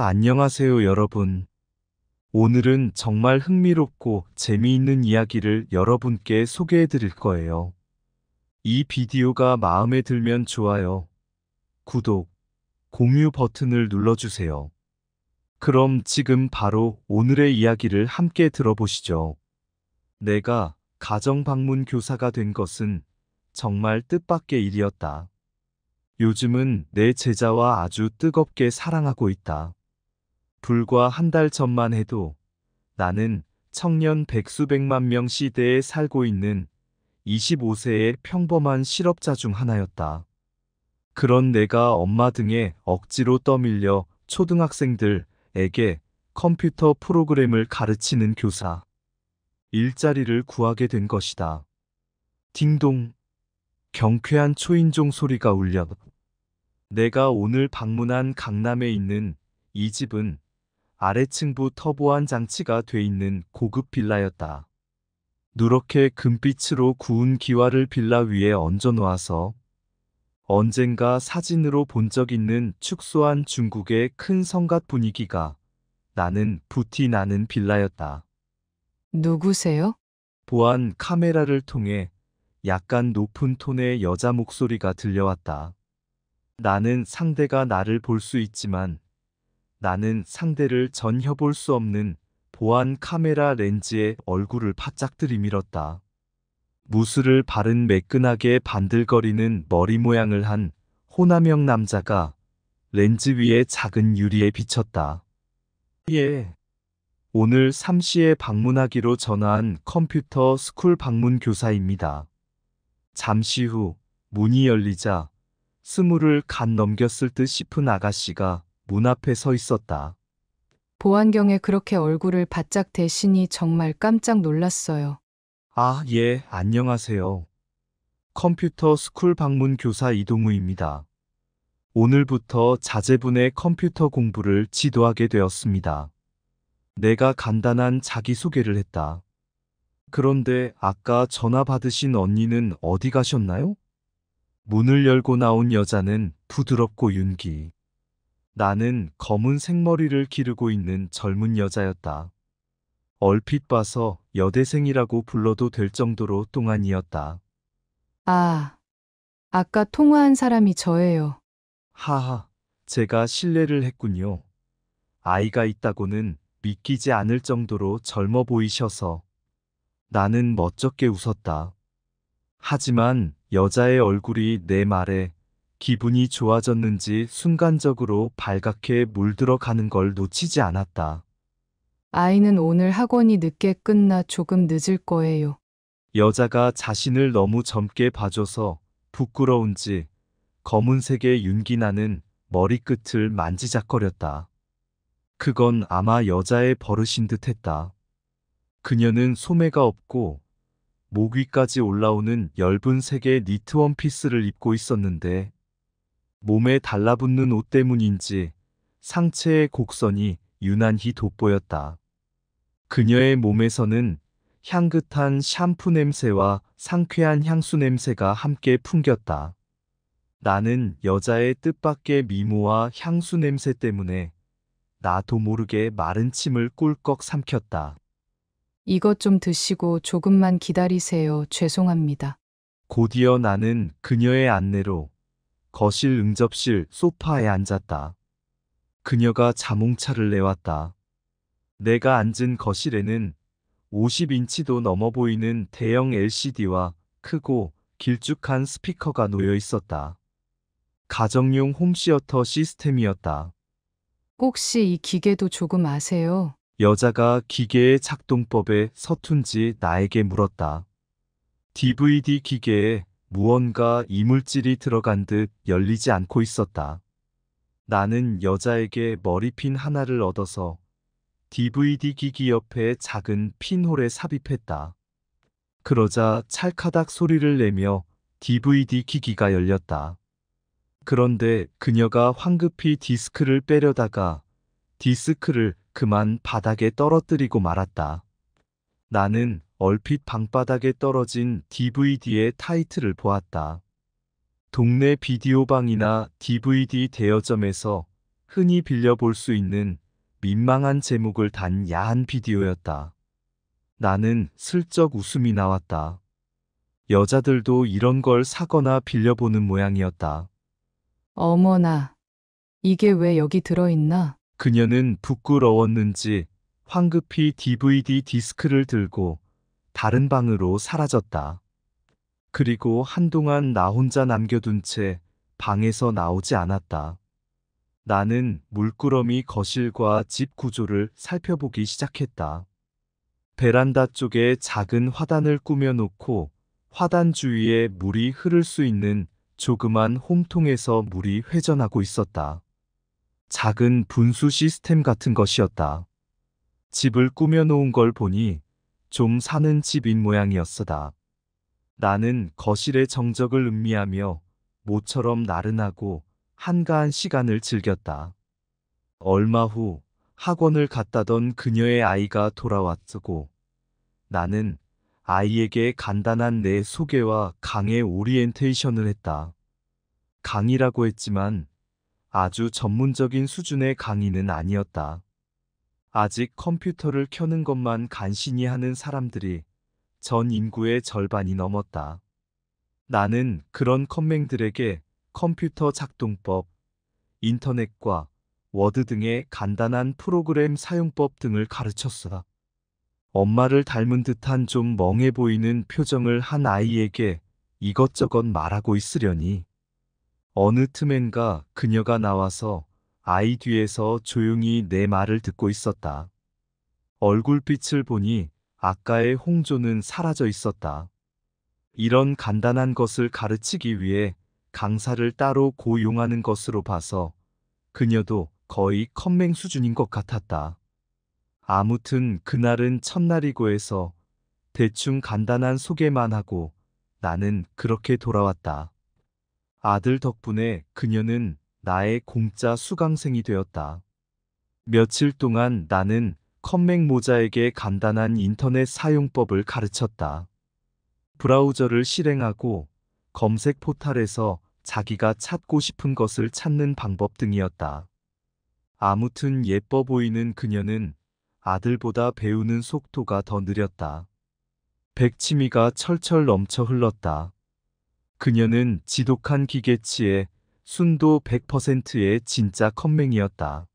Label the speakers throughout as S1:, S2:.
S1: 안녕하세요 여러분. 오늘은 정말 흥미롭고 재미있는 이야기를 여러분께 소개해 드릴 거예요. 이 비디오가 마음에 들면 좋아요, 구독, 공유 버튼을 눌러주세요. 그럼 지금 바로 오늘의 이야기를 함께 들어보시죠. 내가 가정 방문 교사가 된 것은 정말 뜻밖의 일이었다. 요즘은 내 제자와 아주 뜨겁게 사랑하고 있다. 불과 한 달 전만 해도 나는 청년 백수백만 명 시대에 살고 있는 25세의 평범한 실업자 중 하나였다. 그런 내가 엄마 등에 억지로 떠밀려 초등학생들에게 컴퓨터 프로그램을 가르치는 교사. 일자리를 구하게 된 것이다. 딩동. 경쾌한 초인종 소리가 울려. 내가 오늘 방문한 강남에 있는 이 집은 아래층부 터보안 장치가 돼 있는 고급 빌라였다. 누렇게 금빛으로 구운 기와를 빌라 위에 얹어 놓아서 언젠가 사진으로 본 적 있는 축소한 중국의 큰성 g 분위기가 나는 부티 나는 빌라였다.
S2: 누구세요?
S1: 보안 카메라를 통해 약간 높은 톤의 여자 목소리가 들려왔다. 나는 상대가 나를 볼 수 있지만 나는 상대를 전혀 볼 수 없는 보안 카메라 렌즈에 얼굴을 바짝 들이밀었다. 무술을 바른 매끈하게 반들거리는 머리 모양을 한 호남형 남자가 렌즈 위에 작은 유리에 비쳤다. 예. 오늘 3시에 방문하기로 전화한 컴퓨터 스쿨 방문 교사입니다. 잠시 후 문이 열리자 스물을 간 넘겼을 듯 싶은 아가씨가 문 앞에 서 있었다.
S2: 보안경에 그렇게 얼굴을 바짝 대시니 정말 깜짝 놀랐어요.
S1: 아, 예, 안녕하세요. 컴퓨터 스쿨 방문 교사 이동우입니다. 오늘부터 자제분의 컴퓨터 공부를 지도하게 되었습니다. 내가 간단한 자기소개를 했다. 그런데 아까 전화 받으신 언니는 어디 가셨나요? 문을 열고 나온 여자는 부드럽고 윤기, 나는 검은 생머리를 기르고 있는 젊은 여자였다. 얼핏 봐서 여대생이라고 불러도 될 정도로 똥안이었다.
S2: 아, 아까 통화한 사람이 저예요. 하하,
S1: 제가 실례를 했군요. 아이가 있다고는 믿기지 않을 정도로 젊어 보이셔서 나는 멋쩍게 웃었다. 하지만 여자의 얼굴이 내 말에 기분이 좋아졌는지 순간적으로 발갛게 물들어가는 걸 놓치지 않았다.
S2: 아이는 오늘 학원이 늦게 끝나 조금 늦을 거예요.
S1: 여자가 자신을 너무 젊게 봐줘서 부끄러운지 검은색의 윤기나는 머리끝을 만지작거렸다. 그건 아마 여자의 버릇인 듯 했다. 그녀는 소매가 없고 목 위까지 올라오는 엷은 색의 니트 원피스를 입고 있었는데 몸에 달라붙는 옷 때문인지 상체의 곡선이 유난히 돋보였다. 그녀의 몸에서는 향긋한 샴푸 냄새와 상쾌한 향수 냄새가 함께 풍겼다. 나는 여자의 뜻밖의 미모와 향수 냄새 때문에 나도 모르게 마른 침을 꿀꺽 삼켰다.
S2: 이것 좀 드시고 조금만 기다리세요. 죄송합니다.
S1: 곧이어 나는 그녀의 안내로 거실 응접실 소파에 앉았다. 그녀가 자몽차를 내왔다. 내가 앉은 거실에는 50인치도 넘어 보이는 대형 LCD와 크고 길쭉한 스피커가 놓여 있었다. 가정용 홈시어터 시스템이었다.
S2: 혹시 이 기계도 조금 아세요?
S1: 여자가 기계의 작동법에 서툰지 나에게 물었다. DVD 기계에 무언가 이물질이 들어간 듯 열리지 않고 있었다. 나는 여자에게 머리핀 하나를 얻어서 DVD 기기 옆에 작은 핀홀에 삽입했다. 그러자 찰카닥 소리를 내며 DVD 기기가 열렸다. 그런데 그녀가 황급히 디스크를 빼려다가 디스크를 그만 바닥에 떨어뜨리고 말았다. 나는 얼핏 방바닥에 떨어진 DVD의 타이틀을 보았다. 동네 비디오방이나 DVD 대여점에서 흔히 빌려볼 수 있는 민망한 제목을 단 야한 비디오였다. 나는 슬쩍 웃음이 나왔다. 여자들도 이런 걸 사거나 빌려보는 모양이었다.
S2: 어머나, 이게 왜 여기 들어있나?
S1: 그녀는 부끄러웠는지 황급히 DVD 디스크를 들고 다른 방으로 사라졌다. 그리고 한동안 나 혼자 남겨둔 채 방에서 나오지 않았다. 나는 물끄러미 거실과 집 구조를 살펴보기 시작했다. 베란다 쪽에 작은 화단을 꾸며놓고 화단 주위에 물이 흐를 수 있는 조그만 홈통에서 물이 회전하고 있었다. 작은 분수 시스템 같은 것이었다. 집을 꾸며놓은 걸 보니 좀 사는 집인 모양이었어다. 나는 거실의 정적을 음미하며 모처럼 나른하고 한가한 시간을 즐겼다. 얼마 후 학원을 갔다던 그녀의 아이가 돌아왔고 나는 아이에게 간단한 내 소개와 강의 오리엔테이션을 했다. 강의라고 했지만 아주 전문적인 수준의 강의는 아니었다. 아직 컴퓨터를 켜는 것만 간신히 하는 사람들이 전 인구의 절반이 넘었다. 나는 그런 컴맹들에게 컴퓨터 작동법, 인터넷과 워드 등의 간단한 프로그램 사용법 등을 가르쳤어. 엄마를 닮은 듯한 좀 멍해 보이는 표정을 한 아이에게 이것저것 말하고 있으려니 어느 틈엔가 그녀가 나와서 아이 뒤에서 조용히 내 말을 듣고 있었다. 얼굴빛을 보니 아까의 홍조는 사라져 있었다. 이런 간단한 것을 가르치기 위해 강사를 따로 고용하는 것으로 봐서 그녀도 거의 컴맹 수준인 것 같았다. 아무튼 그날은 첫날이고 해서 대충 간단한 소개만 하고 나는 그렇게 돌아왔다. 아들 덕분에 그녀는 나의 공짜 수강생이 되었다. 며칠 동안 나는 컴맹 모자에게 간단한 인터넷 사용법을 가르쳤다. 브라우저를 실행하고 검색 포탈에서 자기가 찾고 싶은 것을 찾는 방법 등이었다. 아무튼 예뻐 보이는 그녀는 아들보다 배우는 속도가 더 느렸다. 백치미가 철철 넘쳐 흘렀다. 그녀는 지독한 기계치에 순도 100%의 진짜 컴맹이었다.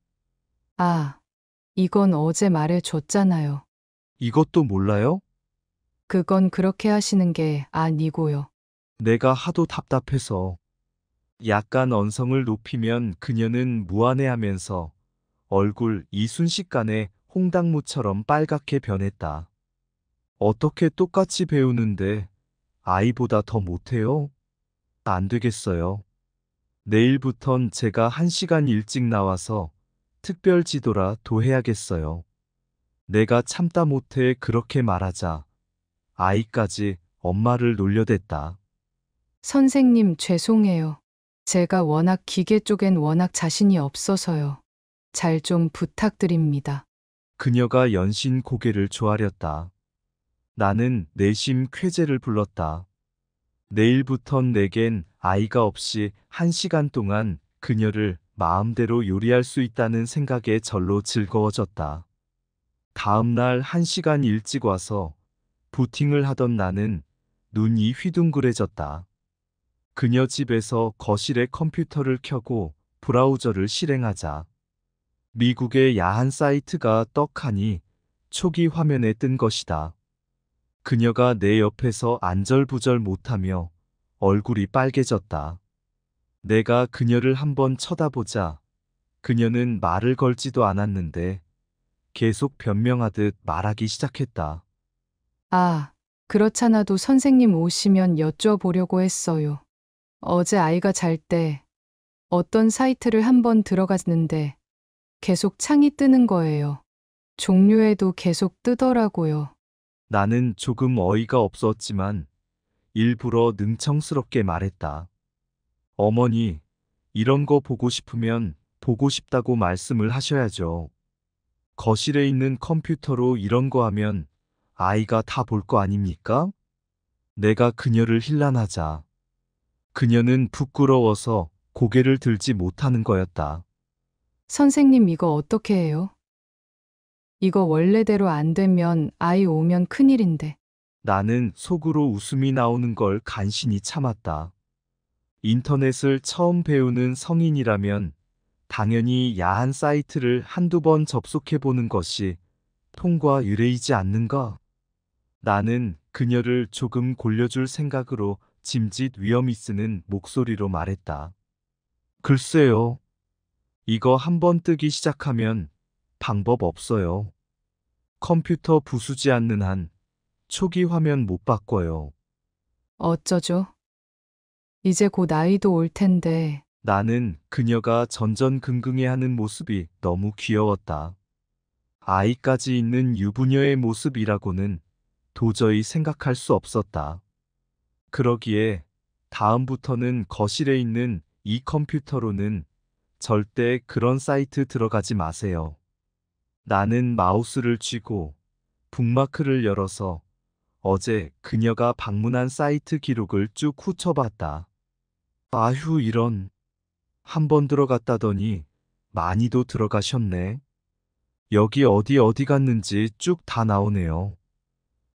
S2: 아, 이건 어제 말해줬잖아요.
S1: 이것도 몰라요?
S2: 그건 그렇게 하시는 게 아니고요.
S1: 내가 하도 답답해서 약간 언성을 높이면 그녀는 무안해하면서 얼굴 이 순식간에 홍당무처럼 빨갛게 변했다. 어떻게 똑같이 배우는데 아이보다 더 못해요? 안 되겠어요. 내일부턴 제가 한시간 일찍 나와서 특별 지도라 도해야겠어요. 내가 참다 못해 그렇게 말하자 아이까지 엄마를 놀려댔다.
S2: 선생님 죄송해요. 제가 워낙 기계 쪽엔 워낙 자신이 없어서요. 잘 좀 부탁드립니다.
S1: 그녀가 연신 고개를 조아렸다. 나는 내심 쾌재를 불렀다. 내일부터 내겐 아이가 없이 한 시간 동안 그녀를 마음대로 요리할 수 있다는 생각에 절로 즐거워졌다. 다음 날 한 시간 일찍 와서 부팅을 하던 나는 눈이 휘둥그레졌다. 그녀 집에서 거실에 컴퓨터를 켜고 브라우저를 실행하자. 미국의 야한 사이트가 떡하니 초기 화면에 뜬 것이다. 그녀가 내 옆에서 안절부절 못하며 얼굴이 빨개졌다. 내가 그녀를 한번 쳐다보자. 그녀는 말을 걸지도 않았는데 계속 변명하듯 말하기 시작했다.
S2: 아, 그렇잖아도 선생님 오시면 여쭤보려고 했어요. 어제 아이가 잘 때 어떤 사이트를 한번 들어갔는데 계속 창이 뜨는 거예요. 종류에도 계속 뜨더라고요.
S1: 나는 조금 어이가 없었지만 일부러 능청스럽게 말했다. 어머니, 이런 거 보고 싶으면 보고 싶다고 말씀을 하셔야죠. 거실에 있는 컴퓨터로 이런 거 하면 아이가 다 볼 거 아닙니까? 내가 그녀를 힐난하자. 그녀는 부끄러워서 고개를 들지 못하는 거였다.
S2: 선생님 이거 어떻게 해요? 이거 원래대로 안 되면 아이 오면 큰일인데.
S1: 나는 속으로 웃음이 나오는 걸 간신히 참았다. 인터넷을 처음 배우는 성인이라면 당연히 야한 사이트를 한두 번 접속해보는 것이 통과 유래이지 않는가? 나는 그녀를 조금 골려줄 생각으로 짐짓 위험이 쓰는 목소리로 말했다. 글쎄요. 이거 한 번 뜨기 시작하면 방법 없어요. 컴퓨터 부수지 않는 한 초기 화면 못 바꿔요.
S2: 어쩌죠? 이제 곧 나이도 올 텐데
S1: 나는 그녀가 전전긍긍해하는 모습이 너무 귀여웠다. 아이까지 있는 유부녀의 모습이라고는 도저히 생각할 수 없었다. 그러기에 다음부터는 거실에 있는 이 컴퓨터로는 절대 그런 사이트 들어가지 마세요. 나는 마우스를 쥐고 북마크를 열어서 어제 그녀가 방문한 사이트 기록을 쭉 훑어봤다. 아휴 이런 한 번 들어갔다더니 많이도 들어가셨네. 여기 어디 어디 갔는지 쭉 다 나오네요.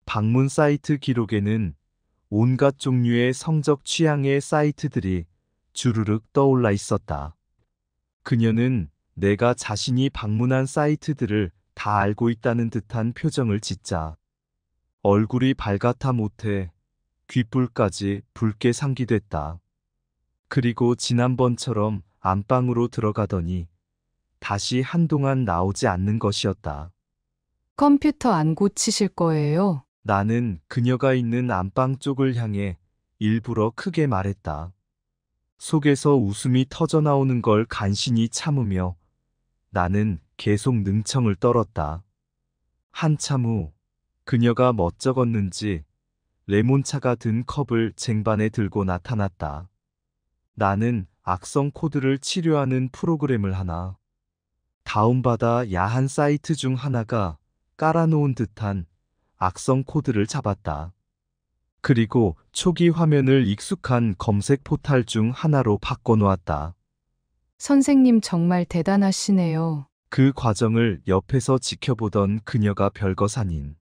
S1: 방문 사이트 기록에는 온갖 종류의 성적 취향의 사이트들이 주르륵 떠올라 있었다. 그녀는 내가 자신이 방문한 사이트들을 다 알고 있다는 듯한 표정을 짓자. 얼굴이 밝아타 못해 귓불까지 붉게 상기됐다. 그리고 지난번처럼 안방으로 들어가더니 다시 한동안 나오지 않는 것이었다.
S2: 컴퓨터 안 고치실 거예요?
S1: 나는 그녀가 있는 안방 쪽을 향해 일부러 크게 말했다. 속에서 웃음이 터져나오는 걸 간신히 참으며 나는 계속 능청을 떨었다. 한참 후 그녀가 멋쩍었는지 레몬차가 든 컵을 쟁반에 들고 나타났다. 나는 악성 코드를 치료하는 프로그램을 하나 다운받아 야한 사이트 중 하나가 깔아놓은 듯한 악성 코드를 잡았다. 그리고 초기 화면을 익숙한 검색 포탈 중 하나로 바꿔놓았다.
S2: 선생님 정말 대단하시네요.
S1: 그 과정을 옆에서 지켜보던 그녀가 별것 아닌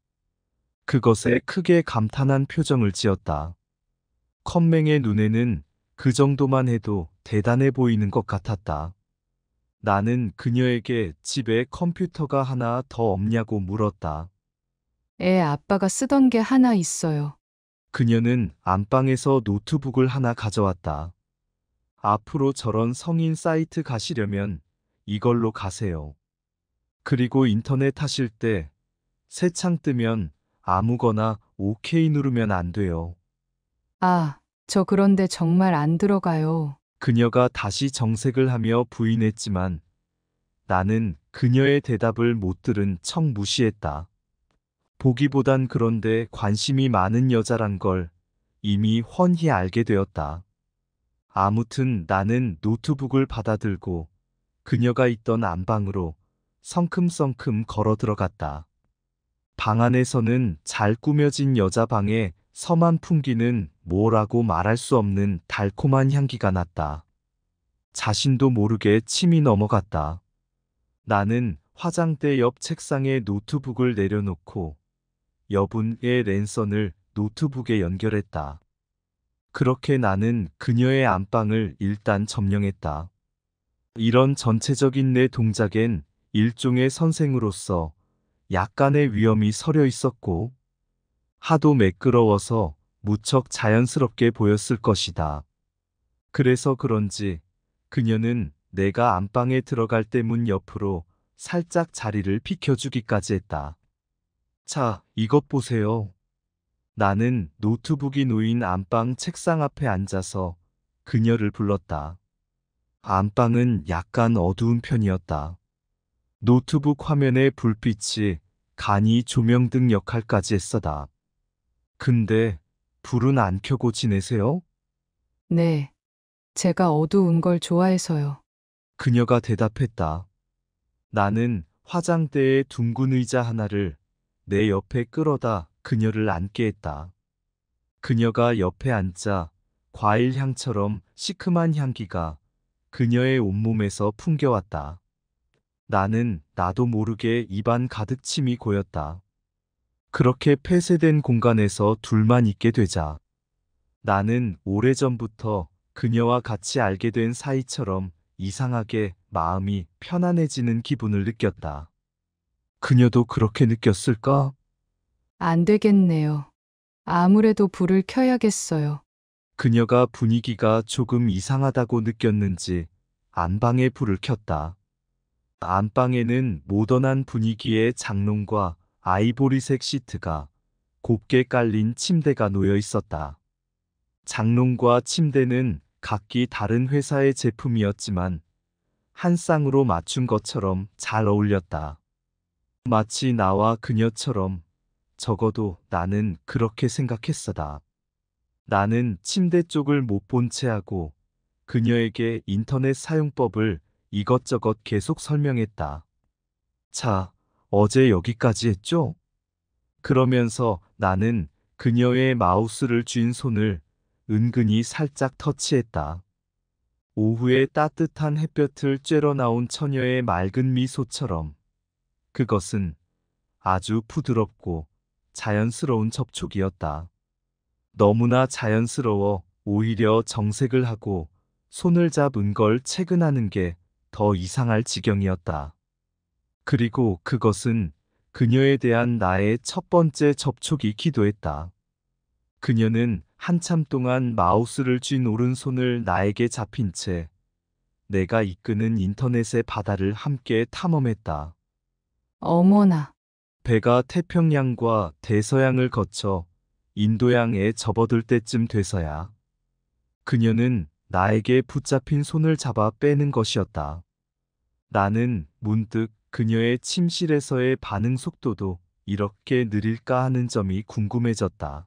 S1: 그것에 크게 감탄한 표정을 지었다. 컴맹의 눈에는 그 정도만 해도 대단해 보이는 것 같았다. 나는 그녀에게 집에 컴퓨터가 하나 더 없냐고 물었다.
S2: 애 아빠가 쓰던 게 하나 있어요.
S1: 그녀는 안방에서 노트북을 하나 가져왔다. 앞으로 저런 성인 사이트 가시려면 이걸로 가세요. 그리고 인터넷 하실 때 새 창 뜨면 아무거나 OK 누르면 안 돼요.
S2: 아, 저 그런데 정말 안 들어가요.
S1: 그녀가 다시 정색을 하며 부인했지만 나는 그녀의 대답을 못 들은 척 무시했다. 보기보단 그런데 관심이 많은 여자란 걸 이미 훤히 알게 되었다. 아무튼 나는 노트북을 받아들고 그녀가 있던 안방으로 성큼성큼 걸어 들어갔다. 방 안에서는 잘 꾸며진 여자 방에 서만 풍기는 뭐라고 말할 수 없는 달콤한 향기가 났다. 자신도 모르게 침이 넘어갔다. 나는 화장대 옆 책상에 노트북을 내려놓고 여분의 랜선을 노트북에 연결했다. 그렇게 나는 그녀의 안방을 일단 점령했다. 이런 전체적인 내 동작엔 일종의 선생으로서 약간의 위험이 서려 있었고 하도 매끄러워서 무척 자연스럽게 보였을 것이다. 그래서 그런지 그녀는 내가 안방에 들어갈 때 문 옆으로 살짝 자리를 비켜주기까지 했다. 자, 이것 보세요. 나는 노트북이 놓인 안방 책상 앞에 앉아서 그녀를 불렀다. 안방은 약간 어두운 편이었다. 노트북 화면에 불빛이 간이 조명등 역할까지 했어다. 근데 불은 안 켜고 지내세요?
S2: 네. 제가 어두운 걸 좋아해서요.
S1: 그녀가 대답했다. 나는 화장대에 둥근 의자 하나를 내 옆에 끌어다 그녀를 앉게 했다. 그녀가 옆에 앉자 과일 향처럼 시큼한 향기가 그녀의 온몸에서 풍겨왔다. 나는 나도 모르게 입안 가득 침이 고였다. 그렇게 폐쇄된 공간에서 둘만 있게 되자 나는 오래전부터 그녀와 같이 알게 된 사이처럼 이상하게 마음이 편안해지는 기분을 느꼈다. 그녀도 그렇게 느꼈을까?
S2: 안 되겠네요. 아무래도 불을 켜야겠어요.
S1: 그녀가 분위기가 조금 이상하다고 느꼈는지 안방에 불을 켰다. 안방에는 모던한 분위기의 장롱과 아이보리색 시트가 곱게 깔린 침대가 놓여 있었다. 장롱과 침대는 각기 다른 회사의 제품이었지만 한 쌍으로 맞춘 것처럼 잘 어울렸다. 마치 나와 그녀처럼 적어도 나는 그렇게 생각했어다. 나는 침대 쪽을 못 본 채 하고 그녀에게 인터넷 사용법을 이것저것 계속 설명했다. 자, 어제 여기까지 했죠? 그러면서 나는 그녀의 마우스를 쥔 손을 은근히 살짝 터치했다. 오후에 따뜻한 햇볕을 쬐러 나온 처녀의 맑은 미소처럼 그것은 아주 부드럽고 자연스러운 접촉이었다. 너무나 자연스러워 오히려 정색을 하고 손을 잡은 걸 체근하는 게 더 이상할 지경이었다. 그리고 그것은 그녀에 대한 나의 첫 번째 접촉이기도 했다. 그녀는 한참 동안 마우스를 쥔 오른손을 나에게 잡힌 채 내가 이끄는 인터넷의 바다를 함께 탐험했다. 어머나, 배가 태평양과 대서양을 거쳐 인도양에 접어들 때쯤 돼서야 그녀는 나에게 붙잡힌 손을 잡아 빼는 것이었다. 나는 문득 그녀의 침실에서의 반응 속도도 이렇게 느릴까 하는 점이 궁금해졌다.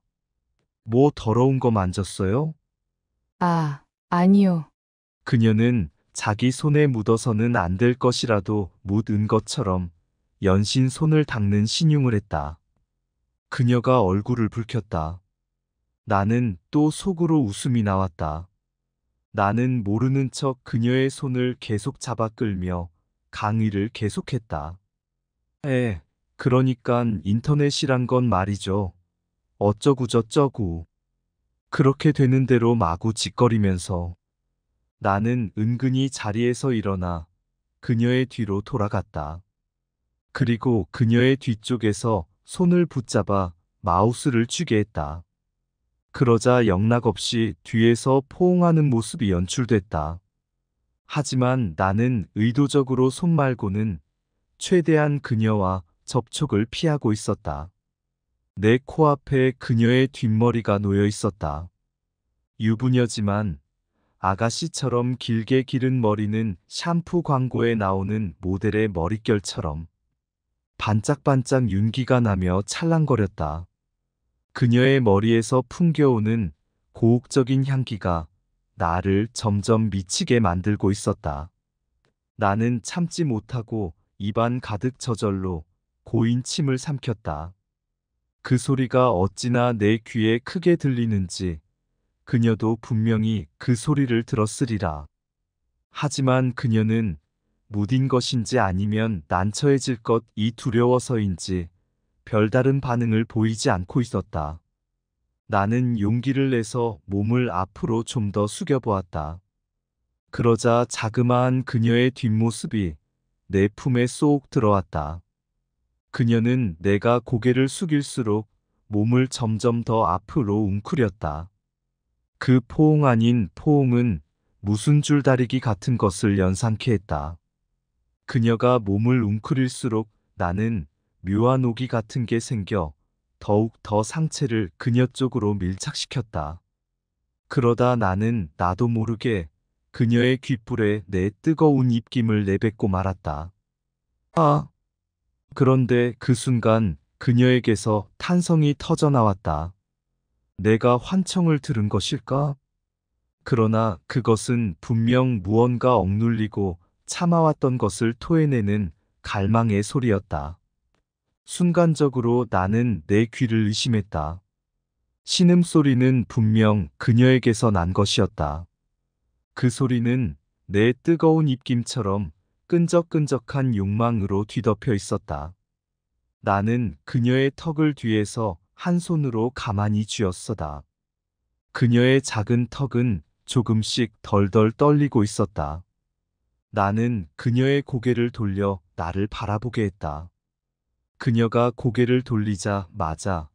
S1: 뭐 더러운 거 만졌어요?
S2: 아, 아니요.
S1: 그녀는 자기 손에 묻어서는 안 될 것이라도 묻은 것처럼 연신 손을 닦는 신용을 했다. 그녀가 얼굴을 붉혔다. 나는 또 속으로 웃음이 나왔다. 나는 모르는 척 그녀의 손을 계속 잡아 끌며 강의를 계속했다. 에, 그러니깐 인터넷이란 건 말이죠. 어쩌구저쩌구. 그렇게 되는 대로 마구 짓거리면서 나는 은근히 자리에서 일어나 그녀의 뒤로 돌아갔다. 그리고 그녀의 뒤쪽에서 손을 붙잡아 마우스를 쥐게 했다. 그러자 영락 없이 뒤에서 포옹하는 모습이 연출됐다. 하지만 나는 의도적으로 손 말고는 최대한 그녀와 접촉을 피하고 있었다. 내 코앞에 그녀의 뒷머리가 놓여 있었다. 유부녀지만 아가씨처럼 길게 기른 머리는 샴푸 광고에 나오는 모델의 머릿결처럼 반짝반짝 윤기가 나며 찰랑거렸다. 그녀의 머리에서 풍겨오는 고혹적인 향기가 나를 점점 미치게 만들고 있었다. 나는 참지 못하고 입안 가득 저절로 고인 침을 삼켰다. 그 소리가 어찌나 내 귀에 크게 들리는지 그녀도 분명히 그 소리를 들었으리라. 하지만 그녀는 무딘 것인지 아니면 난처해질 것 이 두려워서인지 별다른 반응을 보이지 않고 있었다. 나는 용기를 내서 몸을 앞으로 좀 더 숙여보았다. 그러자 자그마한 그녀의 뒷모습이 내 품에 쏙 들어왔다. 그녀는 내가 고개를 숙일수록 몸을 점점 더 앞으로 웅크렸다. 그 포옹 아닌 포옹은 무슨 줄다리기 같은 것을 연상케 했다. 그녀가 몸을 웅크릴수록 나는 묘한 오기 같은 게 생겨 더욱 더 상체를 그녀 쪽으로 밀착시켰다. 그러다 나는 나도 모르게 그녀의 귓불에 내 뜨거운 입김을 내뱉고 말았다. 아! 그런데 그 순간 그녀에게서 탄성이 터져나왔다. 내가 환청을 들은 것일까? 그러나 그것은 분명 무언가 억눌리고 참아왔던 것을 토해내는 갈망의 소리였다. 순간적으로 나는 내 귀를 의심했다. 신음소리는 분명 그녀에게서 난 것이었다. 그 소리는 내 뜨거운 입김처럼 끈적끈적한 욕망으로 뒤덮여 있었다. 나는 그녀의 턱을 뒤에서 한 손으로 가만히 쥐었어다. 그녀의 작은 턱은 조금씩 덜덜 떨리고 있었다. 나는 그녀의 고개를 돌려 나를 바라보게 했다. 그녀가 고개를 돌리자 마자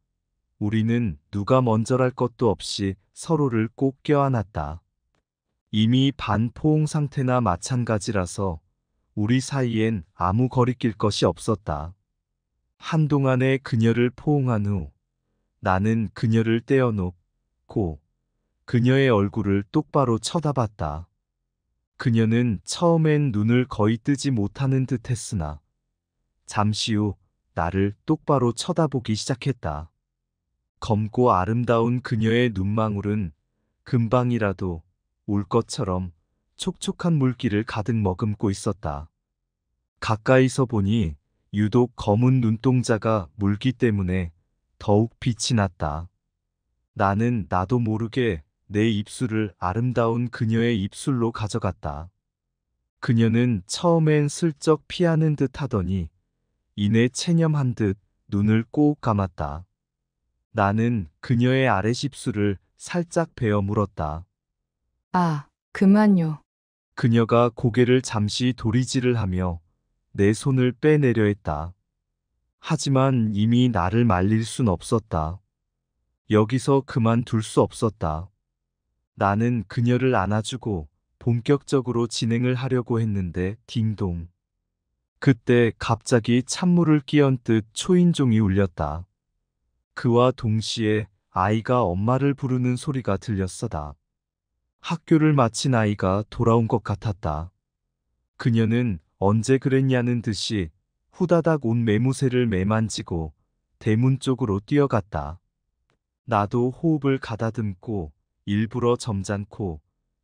S1: 우리는 누가 먼저랄 것도 없이 서로를 꼭 껴안았다. 이미 반포옹 상태나 마찬가지라서 우리 사이엔 아무 거리낄 것이 없었다. 한동안의 그녀를 포옹한 후 나는 그녀를 떼어놓고 그녀의 얼굴을 똑바로 쳐다봤다. 그녀는 처음엔 눈을 거의 뜨지 못하는 듯 했으나 잠시 후 나를 똑바로 쳐다보기 시작했다. 검고 아름다운 그녀의 눈망울은 금방이라도 올 것처럼 촉촉한 물기를 가득 머금고 있었다. 가까이서 보니 유독 검은 눈동자가 물기 때문에 더욱 빛이 났다. 나는 나도 모르게 내 입술을 아름다운 그녀의 입술로 가져갔다. 그녀는 처음엔 슬쩍 피하는 듯 하더니 이내 체념한 듯 눈을 꼭 감았다. 나는 그녀의 아래십술을 살짝 베어 물었다.
S2: 아, 그만요.
S1: 그녀가 고개를 잠시 도리질을 하며 내 손을 빼내려 했다. 하지만 이미 나를 말릴 순 없었다. 여기서 그만둘 수 없었다. 나는 그녀를 안아주고 본격적으로 진행을 하려고 했는데 딩동. 그때 갑자기 찬물을 끼얹듯 초인종이 울렸다. 그와 동시에 아이가 엄마를 부르는 소리가 들렸어다. 학교를 마친 아이가 돌아온 것 같았다. 그녀는 언제 그랬냐는 듯이 후다닥 온메무새를 매만지고 대문 쪽으로 뛰어갔다. 나도 호흡을 가다듬고 일부러 점잖고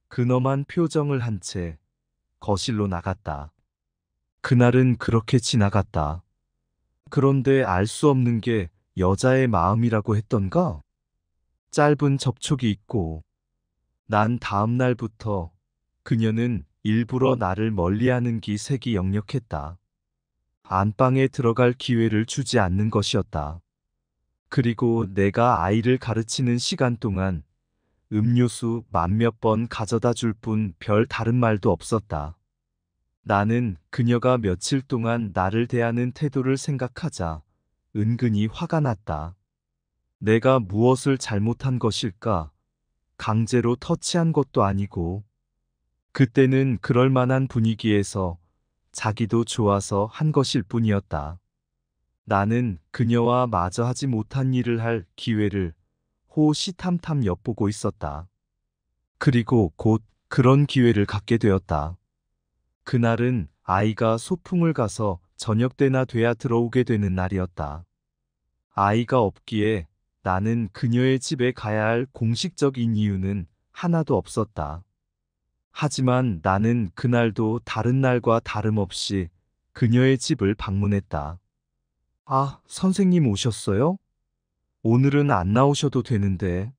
S1: 근엄한 표정을 한 채 거실로 나갔다. 그날은 그렇게 지나갔다. 그런데 알 수 없는 게 여자의 마음이라고 했던가? 짧은 접촉이 있고 난 다음 날부터 그녀는 일부러 나를 멀리하는 기색이 역력했다. 안방에 들어갈 기회를 주지 않는 것이었다. 그리고 내가 아이를 가르치는 시간 동안 음료수 만 몇 번 가져다 줄 뿐 별 다른 말도 없었다. 나는 그녀가 며칠 동안 나를 대하는 태도를 생각하자 은근히 화가 났다. 내가 무엇을 잘못한 것일까? 강제로 터치한 것도 아니고 그때는 그럴 만한 분위기에서 자기도 좋아서 한 것일 뿐이었다. 나는 그녀와 마저 하지 못한 일을 할 기회를 호시탐탐 엿보고 있었다. 그리고 곧 그런 기회를 갖게 되었다. 그날은 아이가 소풍을 가서 저녁 때나 돼야 들어오게 되는 날이었다. 아이가 없기에 나는 그녀의 집에 가야 할 공식적인 이유는 하나도 없었다. 하지만 나는 그날도 다른 날과 다름없이 그녀의 집을 방문했다. 아, 선생님 오셨어요? 오늘은 안 나오셔도 되는데.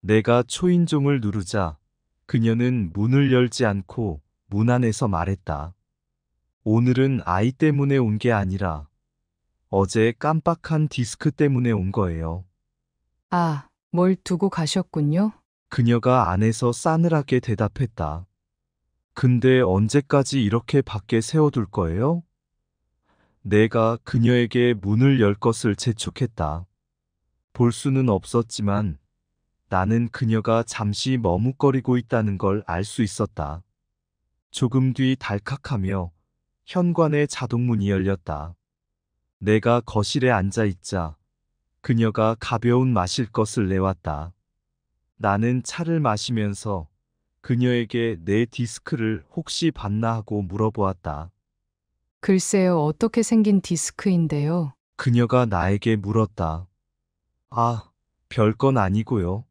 S1: 내가 초인종을 누르자 그녀는 문을 열지 않고 문 안에서 말했다. 오늘은 아이 때문에 온 게 아니라 어제 깜빡한 디스크 때문에 온 거예요.
S2: 아, 뭘 두고 가셨군요.
S1: 그녀가 안에서 싸늘하게 대답했다. 근데 언제까지 이렇게 밖에 세워둘 거예요? 내가 그녀에게 문을 열 것을 재촉했다. 볼 수는 없었지만 나는 그녀가 잠시 머뭇거리고 있다는 걸 알 수 있었다. 조금 뒤 달칵하며 현관의 자동문이 열렸다. 내가 거실에 앉아 있자 그녀가 가벼운 마실 것을 내왔다. 나는 차를 마시면서 그녀에게 내 디스크를 혹시 봤나 하고 물어보았다.
S2: 글쎄요, 어떻게 생긴 디스크인데요?
S1: 그녀가 나에게 물었다. 아, 별건 아니고요.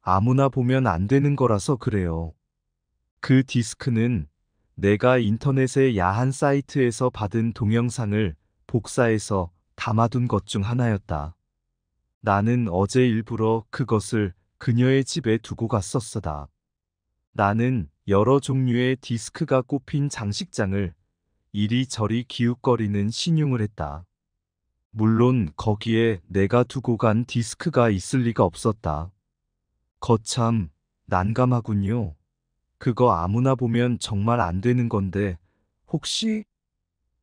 S1: 아무나 보면 안 되는 거라서 그래요. 그 디스크는 내가 인터넷의 야한 사이트에서 받은 동영상을 복사해서 담아둔 것 중 하나였다. 나는 어제 일부러 그것을 그녀의 집에 두고 갔었어다. 나는 여러 종류의 디스크가 꼽힌 장식장을 이리저리 기웃거리는 신용을 했다. 물론 거기에 내가 두고 간 디스크가 있을 리가 없었다. 거참 난감하군요. 그거 아무나 보면 정말 안 되는 건데 혹시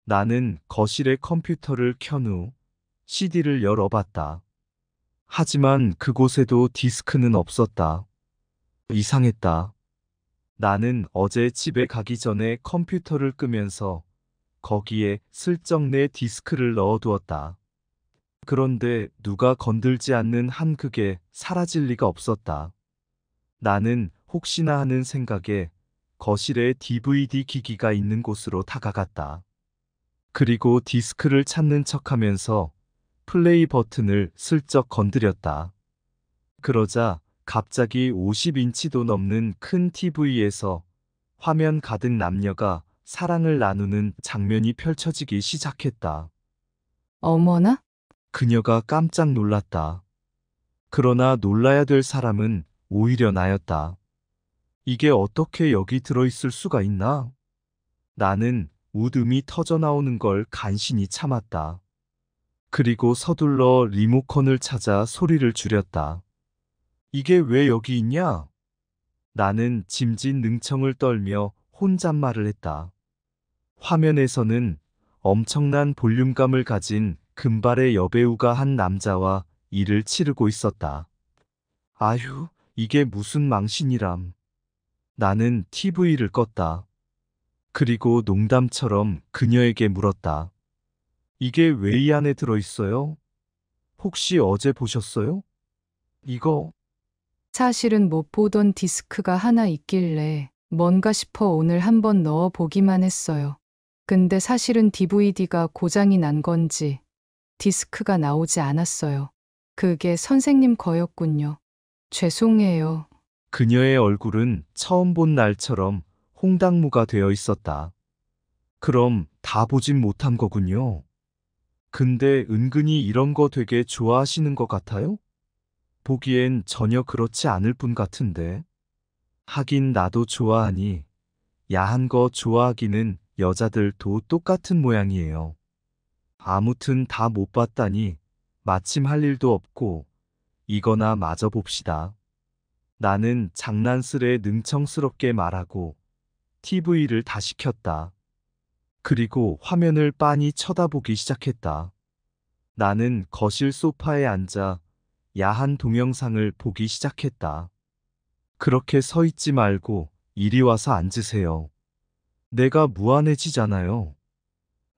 S1: 나는 거실에 컴퓨터를 켠 후 CD를 열어봤다. 하지만 그곳에도 디스크는 없었다. 이상했다. 나는 어제 집에 가기 전에 컴퓨터를 끄면서 거기에 슬쩍 내 디스크를 넣어두었다. 그런데 누가 건들지 않는 한 그게 사라질 리가 없었다. 나는 혹시나 하는 생각에 거실에 DVD 기기가 있는 곳으로 다가갔다. 그리고 디스크를 찾는 척 하면서 플레이 버튼을 슬쩍 건드렸다. 그러자 갑자기 50인치도 넘는 큰 TV에서 화면 가득 남녀가 사랑을 나누는 장면이 펼쳐지기 시작했다. 어머나? 그녀가 깜짝 놀랐다. 그러나 놀라야 될 사람은 오히려 나였다. 이게 어떻게 여기 들어있을 수가 있나? 나는 우음이 터져나오는 걸 간신히 참았다. 그리고 서둘러 리모컨을 찾아 소리를 줄였다. 이게 왜 여기 있냐? 나는 짐진 능청을 떨며 혼잣말을 했다. 화면에서는 엄청난 볼륨감을 가진 금발의 여배우가 한 남자와 일을 치르고 있었다. 아휴, 이게 무슨 망신이람. 나는 TV를 껐다. 그리고 농담처럼 그녀에게 물었다. 이게 왜 이 안에 들어있어요? 혹시 어제 보셨어요? 이거
S2: 사실은 못 보던 디스크가 하나 있길래 뭔가 싶어 오늘 한번 넣어 보기만 했어요. 근데 사실은 DVD가 고장이 난 건지 디스크가 나오지 않았어요. 그게 선생님 거였군요. 죄송해요.
S1: 그녀의 얼굴은 처음 본 날처럼 홍당무가 되어 있었다. 그럼 다 보진 못한 거군요. 근데 은근히 이런 거 되게 좋아하시는 것 같아요? 보기엔 전혀 그렇지 않을 뿐 같은데. 하긴 나도 좋아하니, 야한 거 좋아하기는 여자들도 똑같은 모양이에요. 아무튼 다 못 봤다니 마침 할 일도 없고 이거나 마저 봅시다. 나는 장난스레 능청스럽게 말하고 TV를 다시 켰다. 그리고 화면을 빤히 쳐다보기 시작했다. 나는 거실 소파에 앉아 야한 동영상을 보기 시작했다. 그렇게 서 있지 말고 이리 와서 앉으세요. 내가 무안해지잖아요.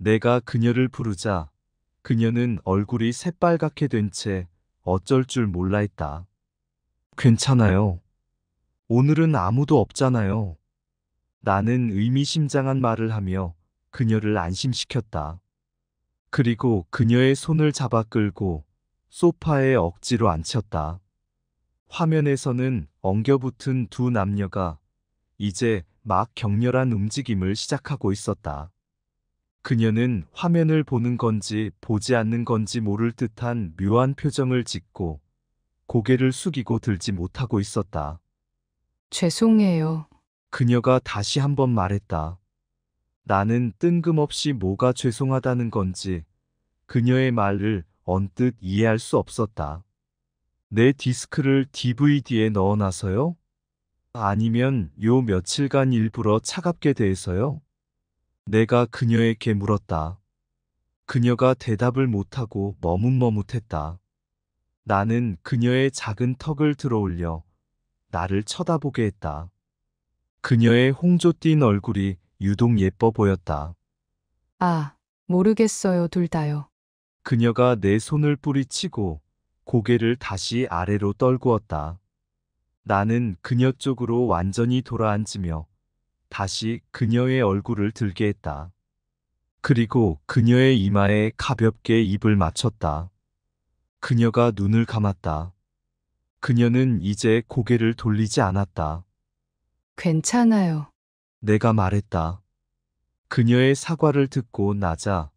S1: 내가 그녀를 부르자 그녀는 얼굴이 새빨갛게 된 채 어쩔 줄 몰라 했다. 괜찮아요. 오늘은 아무도 없잖아요. 나는 의미심장한 말을 하며 그녀를 안심시켰다. 그리고 그녀의 손을 잡아 끌고 소파에 억지로 앉혔다. 화면에서는 엉겨붙은 두 남녀가 이제 막 격렬한 움직임을 시작하고 있었다. 그녀는 화면을 보는 건지 보지 않는 건지 모를 듯한 묘한 표정을 짓고 고개를 숙이고 들지 못하고 있었다.
S2: 죄송해요.
S1: 그녀가 다시 한번 말했다. 나는 뜬금없이 뭐가 죄송하다는 건지 그녀의 말을 언뜻 이해할 수 없었다. 내 디스크를 DVD에 넣어놔서요? 아니면 요 며칠간 일부러 차갑게 대해서요? 내가 그녀에게 물었다. 그녀가 대답을 못하고 머뭇머뭇했다. 나는 그녀의 작은 턱을 들어올려 나를 쳐다보게 했다. 그녀의 홍조 띈 얼굴이 유독 예뻐 보였다.
S2: 아, 모르겠어요, 둘 다요.
S1: 그녀가 내 손을 뿌리치고 고개를 다시 아래로 떨구었다. 나는 그녀 쪽으로 완전히 돌아앉으며 다시 그녀의 얼굴을 들게 했다. 그리고 그녀의 이마에 가볍게 입을 맞췄다. 그녀가 눈을 감았다. 그녀는 이제 고개를 돌리지 않았다.
S2: 괜찮아요.
S1: 내가 말했다. 그녀의 사과를 듣고 나자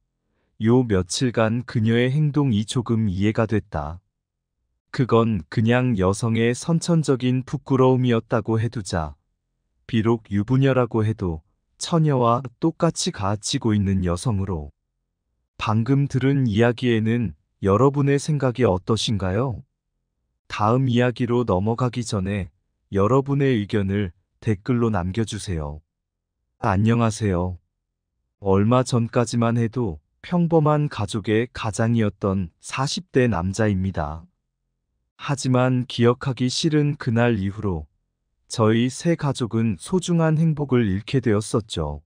S1: 요 며칠간 그녀의 행동이 조금 이해가 됐다. 그건 그냥 여성의 선천적인 부끄러움이었다고 해두자. 비록 유부녀라고 해도 처녀와 똑같이 가치고 있는 여성으로 방금 들은 이야기에는 여러분의 생각이 어떠신가요? 다음 이야기로 넘어가기 전에 여러분의 의견을 댓글로 남겨주세요. 안녕하세요. 얼마 전까지만 해도 평범한 가족의 가장이었던 40대 남자입니다. 하지만 기억하기 싫은 그날 이후로 저희 세 가족은 소중한 행복을 잃게 되었었죠.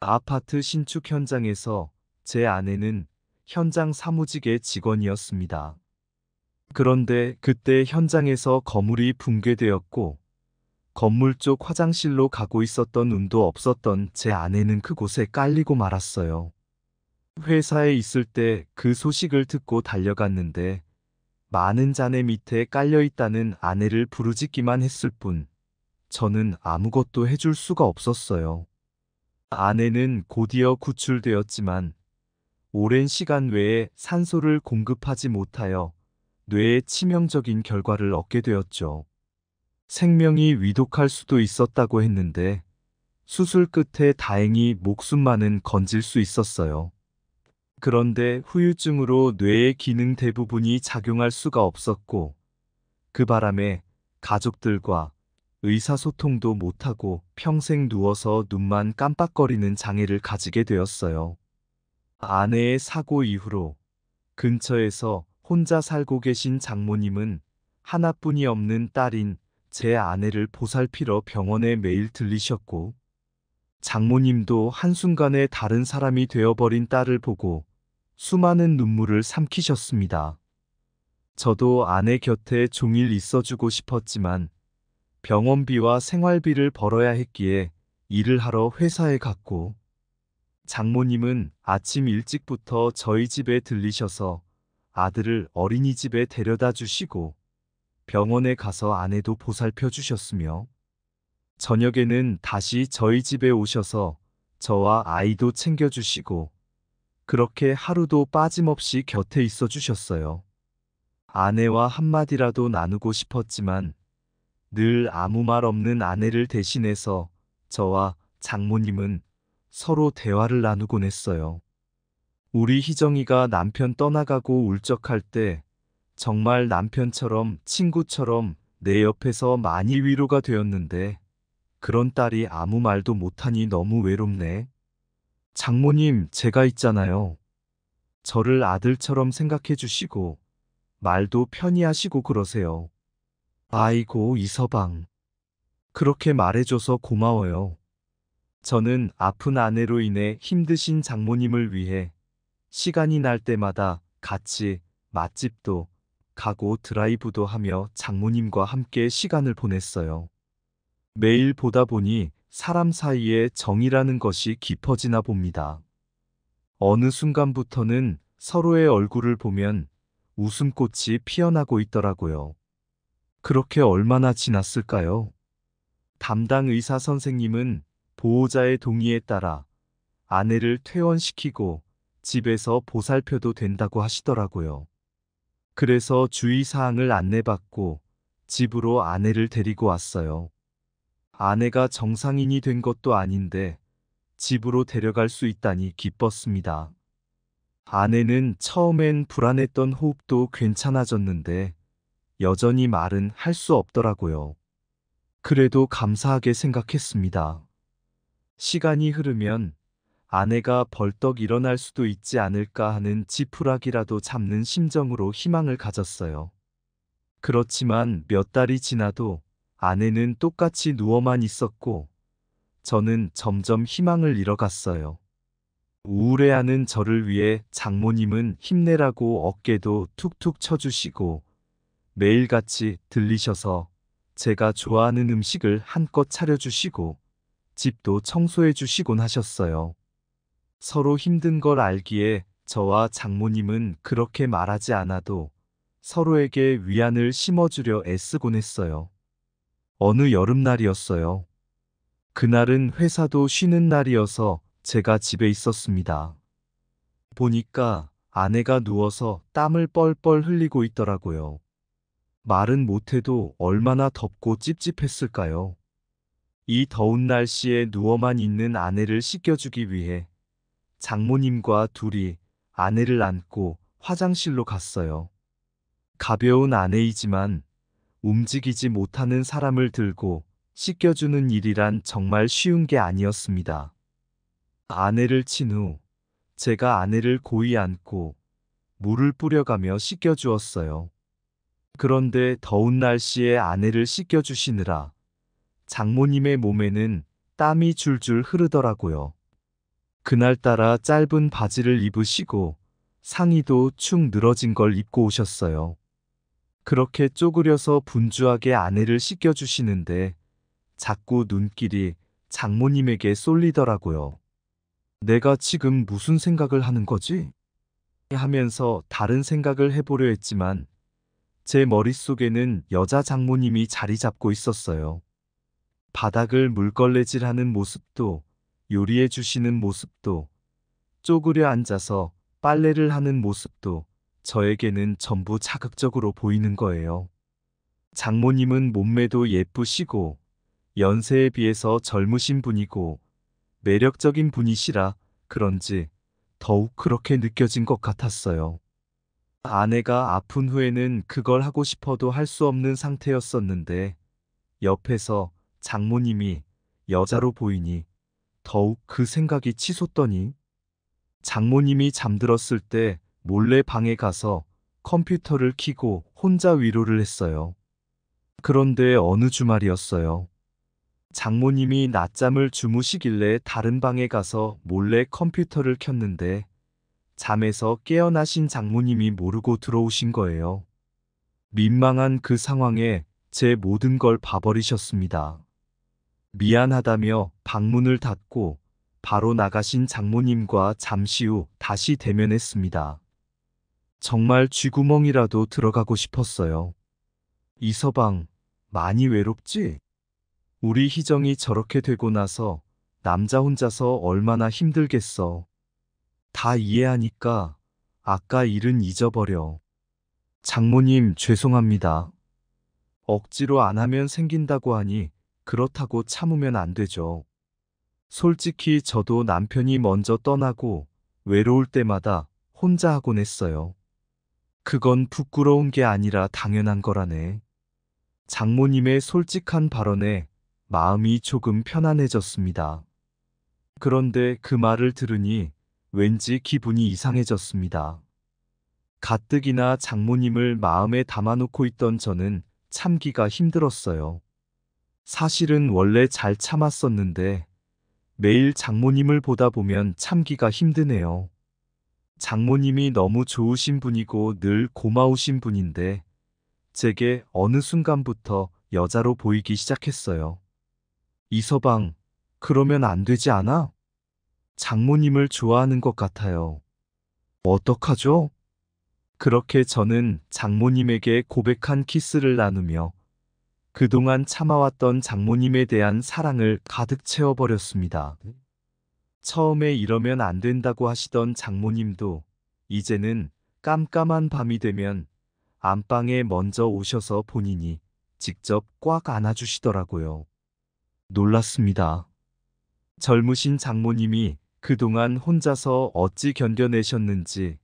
S1: 아파트 신축 현장에서 제 아내는 현장 사무직의 직원이었습니다. 그런데 그때 현장에서 거물이 붕괴되었고 건물 쪽 화장실로 가고 있었던 운도 없었던 제 아내는 그곳에 깔리고 말았어요. 회사에 있을 때 그 소식을 듣고 달려갔는데 많은 잔해 밑에 깔려 있다는 아내를 부르짖기만 했을 뿐 저는 아무것도 해줄 수가 없었어요. 아내는 곧이어 구출되었지만 오랜 시간 외에 산소를 공급하지 못하여 뇌에 치명적인 결과를 얻게 되었죠. 생명이 위독할 수도 있었다고 했는데 수술 끝에 다행히 목숨만은 건질 수 있었어요. 그런데 후유증으로 뇌의 기능 대부분이 작용할 수가 없었고 그 바람에 가족들과 의사소통도 못하고 평생 누워서 눈만 깜빡거리는 장애를 가지게 되었어요. 아내의 사고 이후로 근처에서 혼자 살고 계신 장모님은 하나뿐이 없는 딸인 제 아내를 보살피러 병원에 매일 들리셨고 장모님도 한순간에 다른 사람이 되어버린 딸을 보고 수많은 눈물을 삼키셨습니다. 저도 아내 곁에 종일 있어주고 싶었지만 병원비와 생활비를 벌어야 했기에 일을 하러 회사에 갔고 장모님은 아침 일찍부터 저희 집에 들리셔서 아들을 어린이집에 데려다 주시고 병원에 가서 아내도 보살펴 주셨으며 저녁에는 다시 저희 집에 오셔서 저와 아이도 챙겨 주시고 그렇게 하루도 빠짐없이 곁에 있어 주셨어요. 아내와 한마디라도 나누고 싶었지만 늘 아무 말 없는 아내를 대신해서 저와 장모님은 서로 대화를 나누곤 했어요. 우리 희정이가 남편 떠나가고 울적할 때 정말 남편처럼 친구처럼 내 옆에서 많이 위로가 되었는데 그런 딸이 아무 말도 못하니 너무 외롭네. 장모님, 제가 있잖아요. 저를 아들처럼 생각해 주시고 말도 편히 하시고 그러세요. 아이고 이서방. 그렇게 말해줘서 고마워요. 저는 아픈 아내로 인해 힘드신 장모님을 위해 시간이 날 때마다 같이 맛집도 가고 드라이브도 하며 장모님과 함께 시간을 보냈어요. 매일 보다 보니 사람 사이에 정이라는 것이 깊어지나 봅니다. 어느 순간부터는 서로의 얼굴을 보면 웃음꽃이 피어나고 있더라고요. 그렇게 얼마나 지났을까요? 담당 의사 선생님은 보호자의 동의에 따라 아내를 퇴원시키고 집에서 보살펴도 된다고 하시더라고요. 그래서 주의사항을 안내받고 집으로 아내를 데리고 왔어요. 아내가 정상인이 된 것도 아닌데 집으로 데려갈 수 있다니 기뻤습니다. 아내는 처음엔 불안했던 호흡도 괜찮아졌는데 여전히 말은 할 수 없더라고요. 그래도 감사하게 생각했습니다. 시간이 흐르면 아내가 벌떡 일어날 수도 있지 않을까 하는 지푸라기라도 잡는 심정으로 희망을 가졌어요. 그렇지만 몇 달이 지나도 아내는 똑같이 누워만 있었고 저는 점점 희망을 잃어갔어요. 우울해하는 저를 위해 장모님은 힘내라고 어깨도 툭툭 쳐주시고 매일같이 들리셔서 제가 좋아하는 음식을 한껏 차려주시고 집도 청소해 주시곤 하셨어요. 서로 힘든 걸 알기에 저와 장모님은 그렇게 말하지 않아도 서로에게 위안을 심어주려 애쓰곤 했어요. 어느 여름날이었어요. 그날은 회사도 쉬는 날이어서 제가 집에 있었습니다. 보니까 아내가 누워서 땀을 뻘뻘 흘리고 있더라고요. 말은 못해도 얼마나 덥고 찝찝했을까요. 이 더운 날씨에 누워만 있는 아내를 씻겨주기 위해 장모님과 둘이 아내를 안고 화장실로 갔어요. 가벼운 아내이지만 움직이지 못하는 사람을 들고 씻겨주는 일이란 정말 쉬운 게 아니었습니다. 아내를 친 후 제가 아내를 고이 안고 물을 뿌려가며 씻겨주었어요. 그런데 더운 날씨에 아내를 씻겨주시느라 장모님의 몸에는 땀이 줄줄 흐르더라고요. 그날따라 짧은 바지를 입으시고 상의도 축 늘어진 걸 입고 오셨어요. 그렇게 쪼그려서 분주하게 아내를 씻겨주시는데 자꾸 눈길이 장모님에게 쏠리더라고요. 내가 지금 무슨 생각을 하는 거지? 하면서 다른 생각을 해보려 했지만 제 머릿속에는 여자 장모님이 자리 잡고 있었어요. 바닥을 물걸레질하는 모습도 요리해 주시는 모습도 쪼그려 앉아서 빨래를 하는 모습도 저에게는 전부 자극적으로 보이는 거예요. 장모님은 몸매도 예쁘시고 연세에 비해서 젊으신 분이고 매력적인 분이시라 그런지 더욱 그렇게 느껴진 것 같았어요. 아내가 아픈 후에는 그걸 하고 싶어도 할 수 없는 상태였었는데 옆에서 장모님이 여자로 보이니 더욱 그 생각이 치솟더니 장모님이 잠들었을 때 몰래 방에 가서 컴퓨터를 키고 혼자 위로를 했어요. 그런데 어느 주말이었어요. 장모님이 낮잠을 주무시길래 다른 방에 가서 몰래 컴퓨터를 켰는데 잠에서 깨어나신 장모님이 모르고 들어오신 거예요. 민망한 그 상황에 제 모든 걸 봐버리셨습니다. 미안하다며 방문을 닫고 바로 나가신 장모님과 잠시 후 다시 대면했습니다. 정말 쥐구멍이라도 들어가고 싶었어요. 이 서방, 많이 외롭지? 우리 희정이 저렇게 되고 나서 남자 혼자서 얼마나 힘들겠어. 다 이해하니까 아까 일은 잊어버려. 장모님 죄송합니다. 억지로 안 하면 생긴다고 하니 그렇다고 참으면 안 되죠. 솔직히 저도 남편이 먼저 떠나고 외로울 때마다 혼자 하곤 했어요. 그건 부끄러운 게 아니라 당연한 거라네. 장모님의 솔직한 발언에 마음이 조금 편안해졌습니다. 그런데 그 말을 들으니 왠지 기분이 이상해졌습니다. 가뜩이나 장모님을 마음에 담아놓고 있던 저는 참기가 힘들었어요. 사실은 원래 잘 참았었는데 매일 장모님을 보다 보면 참기가 힘드네요. 장모님이 너무 좋으신 분이고 늘 고마우신 분인데 제게 어느 순간부터 여자로 보이기 시작했어요. 이서방, 그러면 안 되지 않아? 장모님을 좋아하는 것 같아요. 어떡하죠? 그렇게 저는 장모님에게 고백한 키스를 나누며 그동안 참아왔던 장모님에 대한 사랑을 가득 채워버렸습니다. 처음에 이러면 안 된다고 하시던 장모님도 이제는 깜깜한 밤이 되면 안방에 먼저 오셔서 본인이 직접 꽉 안아주시더라고요. 놀랐습니다. 젊으신 장모님이 그동안 혼자서 어찌 견뎌내셨는지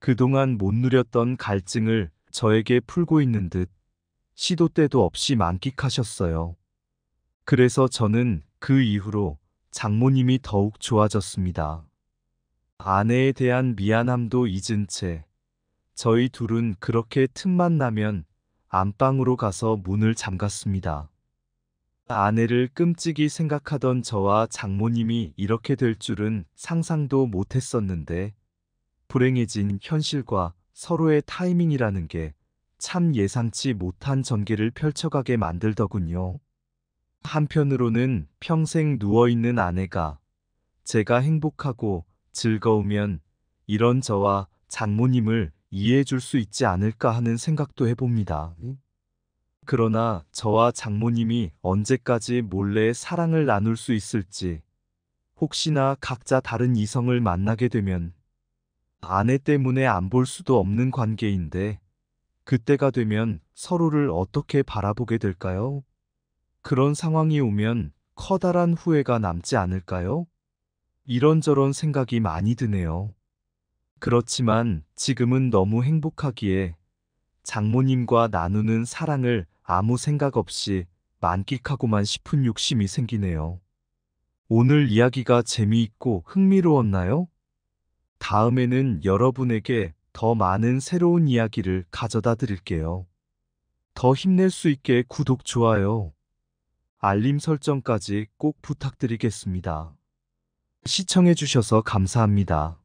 S1: 그동안 못 누렸던 갈증을 저에게 풀고 있는 듯 시도 때도 없이 만끽하셨어요. 그래서 저는 그 이후로 장모님이 더욱 좋아졌습니다. 아내에 대한 미안함도 잊은 채 저희 둘은 그렇게 틈만 나면 안방으로 가서 문을 잠갔습니다. 아내를 끔찍이 생각하던 저와 장모님이 이렇게 될 줄은 상상도 못했었는데 불행해진 현실과 서로의 타이밍이라는 게 참 예상치 못한 전개를 펼쳐가게 만들더군요. 한편으로는 평생 누워있는 아내가 제가 행복하고 즐거우면 이런 저와 장모님을 이해해 줄 수 있지 않을까 하는 생각도 해봅니다. 그러나 저와 장모님이 언제까지 몰래 사랑을 나눌 수 있을지 혹시나 각자 다른 이성을 만나게 되면 아내 때문에 안 볼 수도 없는 관계인데 그때가 되면 서로를 어떻게 바라보게 될까요? 그런 상황이 오면 커다란 후회가 남지 않을까요? 이런저런 생각이 많이 드네요. 그렇지만 지금은 너무 행복하기에 장모님과 나누는 사랑을 아무 생각 없이 만끽하고만 싶은 욕심이 생기네요. 오늘 이야기가 재미있고 흥미로웠나요? 다음에는 여러분에게 더 많은 새로운 이야기를 가져다 드릴게요. 더 힘낼 수 있게 구독, 좋아요, 알림 설정까지 꼭 부탁드리겠습니다. 시청해주셔서 감사합니다.